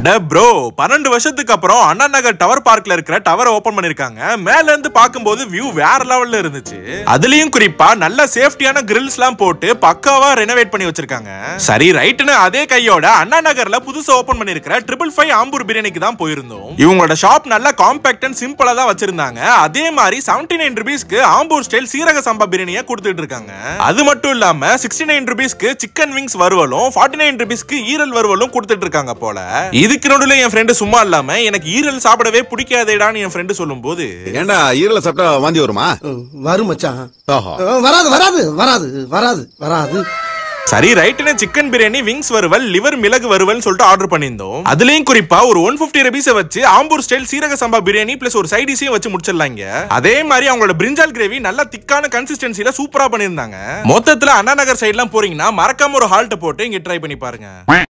அட ப்ரோ பன்னெண்டு வருஷத்துக்கு அப்புறம் அண்ணா நகர் டவர் பார்க்ல இருக்கிற டவரை ஓபன் பண்ணிருக்காங்க மேல இருந்து பார்க்கும்போது வியூ வேற லெவல்ல இருந்துச்சு அதுலயும் குறிப்பா நல்ல சேஃப்டியான கிரில்ஸ் எல்லாம் போட்டு பக்காவா ரெனோவேட் பண்ணி வச்சிருக்காங்க சரி ரைட்னு அதே கையோட அண்ணா நகர்ல புதுசா ஓபன் பண்ணிருக்கிற ட்ரிபிள் ஃபைவ் ஆம்பூர் பிரியாணிக்கு தான் போயிருந்தோம் இவங்களோட ஷாப் நல்ல காம்பாக்ட் அண்ட் சிம்பிளா தான் வச்சிருந்தாங்க அதே மாதிரி செவன்டி நைன் ருபீஸ்க்கு ஆம்பூர் ஸ்டைல் சீரக சம்பா பிரியாணியை கொடுத்துட்டு இருக்காங்க அது மட்டும் இல்லாம சிக்ஸ்டி நைன் ருபீஸ்க்கு சிக்கன் விங்ஸ் வறுவலும் ஃபார்ட்டி நைன் ருபீஸ்க்கு ஈரல் வறுவலும் கொடுத்துட்டு இருக்காங்க போல இது இதுக்கு நடுவில் என் ஃப்ரெண்டு சும்மா இல்லாம எனக்கு ஈரல் சாப்பிடவே பிடிக்காதேடான்னு என் ஃப்ரெண்டு சொல்லும் போது ஏண்டா ஈரல் சாப்பிட்டா வாந்தி வருமா வரும் மச்சான் வராது வராது வராது வராது வராது சரி ரைட்டுன்னு சிக்கன் பிரியாணி விங்ஸ் வருவல் லிவர் மிளகு வருவல் சொல்லிட்டு ஆர்டர் பண்ணியிருந்தோம் அதுலயும் குறிப்பா ஒரு ஒன் பிப்டி ருபீஸை வச்சு ஆம்பூர் ஸ்டைல் சீரக சம்பா பிரியாணி பிளஸ் ஒரு சைடிஸையும் வச்சு முடிச்சிடலாங்க அதே மாதிரி அவங்களோட பிரிஞ்சால் கிரேவி நல்ல திக்கான கன்சிஸ்டன்சில சூப்பரா பண்ணியிருந்தாங்க மொத்தத்துல அண்ணா நகர் எல்லாம் போறீங்கன்னா மறக்காம ஒரு ஹால்ட்ட போட்டு இங்க ட்ரை பண்ணி பாருங்க